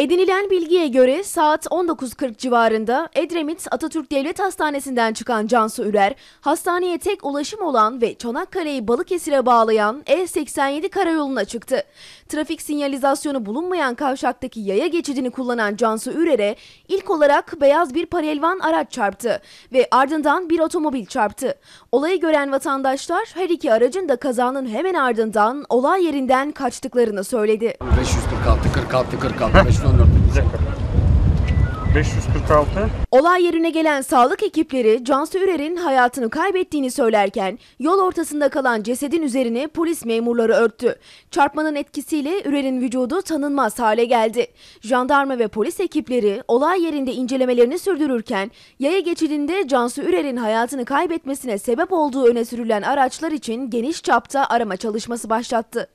Edinilen bilgiye göre saat 19.40 civarında Edremit Atatürk Devlet Hastanesi'nden çıkan Cansu Ürer, hastaneye tek ulaşım olan ve Çanakkale'yi Balıkesir'e bağlayan E87 karayoluna çıktı. Trafik sinyalizasyonu bulunmayan kavşaktaki yaya geçidini kullanan Cansu Ürer'e ilk olarak beyaz bir parelvan araç çarptı ve ardından bir otomobil çarptı. Olayı gören vatandaşlar her iki aracın da kazanın hemen ardından olay yerinden kaçtıklarını söyledi. 546 46 46 546 514. Bir 546. Olay yerine gelen sağlık ekipleri Cansu Ürer'in hayatını kaybettiğini söylerken yol ortasında kalan cesedin üzerine polis memurları örttü. Çarpmanın etkisiyle Ürer'in vücudu tanınmaz hale geldi. Jandarma ve polis ekipleri olay yerinde incelemelerini sürdürürken yaya geçidinde Cansu Ürer'in hayatını kaybetmesine sebep olduğu öne sürülen araçlar için geniş çapta arama çalışması başlattı.